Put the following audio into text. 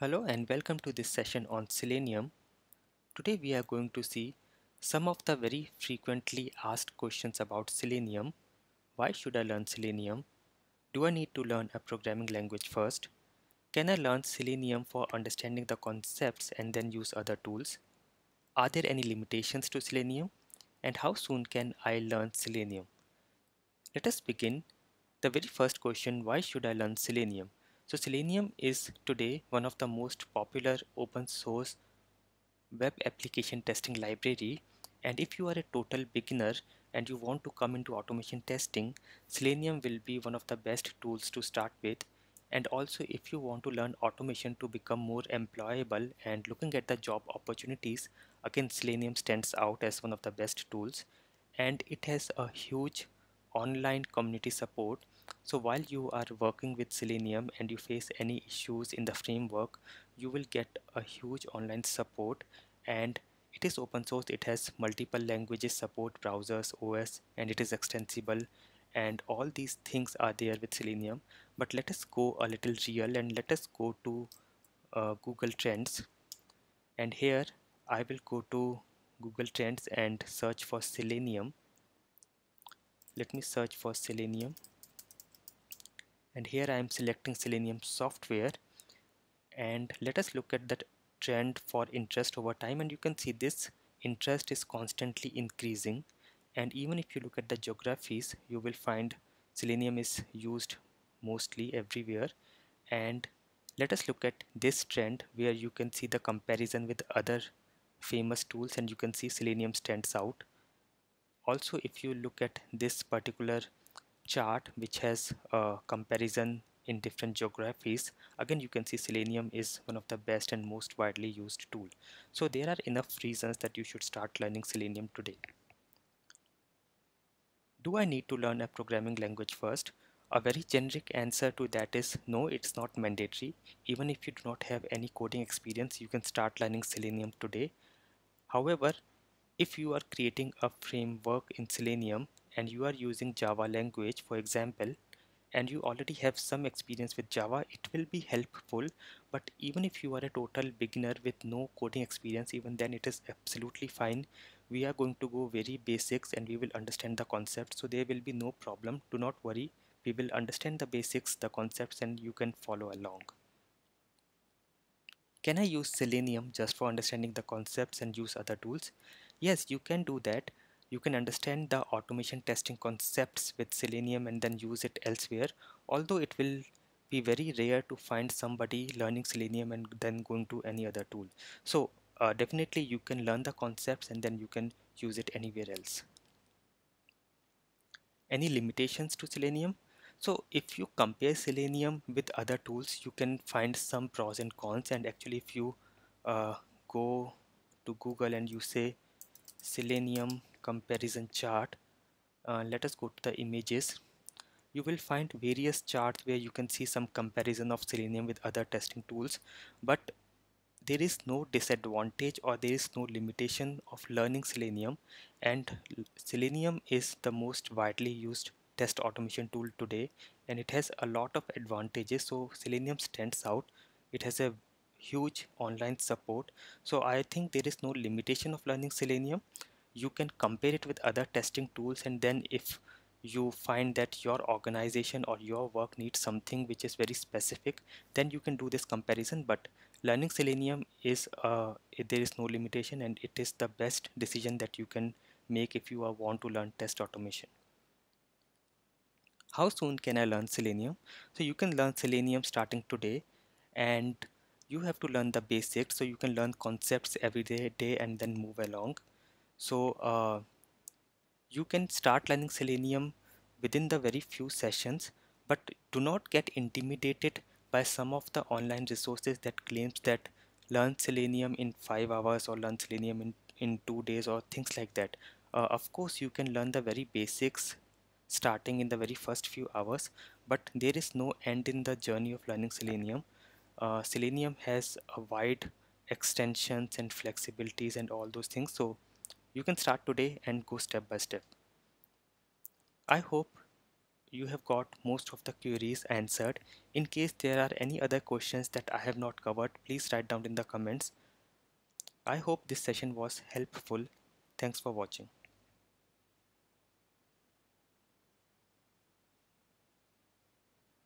Hello and welcome to this session on Selenium. Today we are going to see some of the very frequently asked questions about Selenium. Why should I learn Selenium? Do I need to learn a programming language first? Can I learn Selenium for understanding the concepts and then use other tools? Are there any limitations to Selenium? And how soon can I learn Selenium? Let us begin. The very first question, why should I learn Selenium? So Selenium is today one of the most popular open source web application testing library and if you are a total beginner and you want to come into automation testing Selenium will be one of the best tools to start with and also if you want to learn automation to become more employable and looking at the job opportunities again Selenium stands out as one of the best tools and it has a huge online community support. So while you are working with Selenium and you face any issues in the framework, you will get a huge online support and it is open source. It has multiple languages support, browsers, OS, and it is extensible. And all these things are there with Selenium. But let us go a little real and let us go to uh, Google Trends. And here I will go to Google Trends and search for Selenium let me search for selenium and here I am selecting selenium software and let us look at that trend for interest over time and you can see this interest is constantly increasing and even if you look at the geographies you will find selenium is used mostly everywhere and let us look at this trend where you can see the comparison with other famous tools and you can see selenium stands out also if you look at this particular chart which has a comparison in different geographies again you can see selenium is one of the best and most widely used tool so there are enough reasons that you should start learning selenium today do i need to learn a programming language first a very generic answer to that is no it's not mandatory even if you do not have any coding experience you can start learning selenium today however if you are creating a framework in Selenium and you are using Java language, for example, and you already have some experience with Java, it will be helpful. But even if you are a total beginner with no coding experience, even then it is absolutely fine. We are going to go very basics and we will understand the concept. So there will be no problem. Do not worry. We will understand the basics, the concepts, and you can follow along. Can I use Selenium just for understanding the concepts and use other tools? yes you can do that you can understand the automation testing concepts with selenium and then use it elsewhere although it will be very rare to find somebody learning selenium and then going to any other tool so uh, definitely you can learn the concepts and then you can use it anywhere else any limitations to selenium so if you compare selenium with other tools you can find some pros and cons and actually if you uh, go to google and you say selenium comparison chart uh, let us go to the images you will find various charts where you can see some comparison of selenium with other testing tools but there is no disadvantage or there is no limitation of learning selenium and selenium is the most widely used test automation tool today and it has a lot of advantages so selenium stands out it has a huge online support so i think there is no limitation of learning selenium you can compare it with other testing tools and then if you find that your organization or your work needs something which is very specific then you can do this comparison but learning selenium is uh, there is no limitation and it is the best decision that you can make if you are want to learn test automation how soon can i learn selenium so you can learn selenium starting today and you have to learn the basics so you can learn concepts every day, day and then move along so uh, you can start learning selenium within the very few sessions but do not get intimidated by some of the online resources that claims that learn selenium in five hours or learn selenium in, in two days or things like that uh, of course you can learn the very basics starting in the very first few hours but there is no end in the journey of learning selenium uh, selenium has a wide extensions and flexibilities and all those things so you can start today and go step by step i hope you have got most of the queries answered in case there are any other questions that i have not covered please write down in the comments i hope this session was helpful thanks for watching